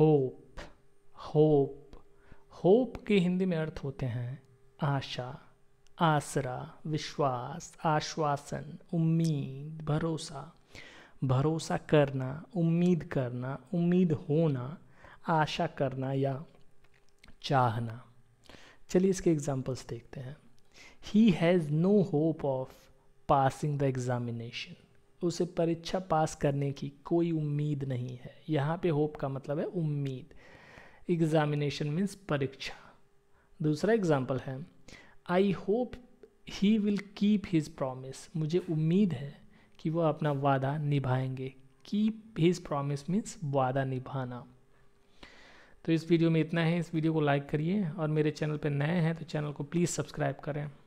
hope hope hope के हिंदी में अर्थ होते हैं आशा आसरा विश्वास आश्वासन उम्मीद भरोसा भरोसा करना उम्मीद करना उम्मीद होना आशा करना या चाहना चलिए इसके एग्जाम्पल्स देखते हैं he has no hope of passing the examination उसे परीक्षा पास करने की कोई उम्मीद नहीं है यहाँ पे होप का मतलब है उम्मीद एग्जामिनेशन मीन्स परीक्षा दूसरा एग्जाम्पल है I hope he will keep his promise मुझे उम्मीद है कि वह अपना वादा निभाएंगे कीप हिज प्रॉमिस मीन्स वादा निभाना तो इस वीडियो में इतना है इस वीडियो को लाइक करिए और मेरे चैनल पर नए हैं तो चैनल को प्लीज़ सब्सक्राइब करें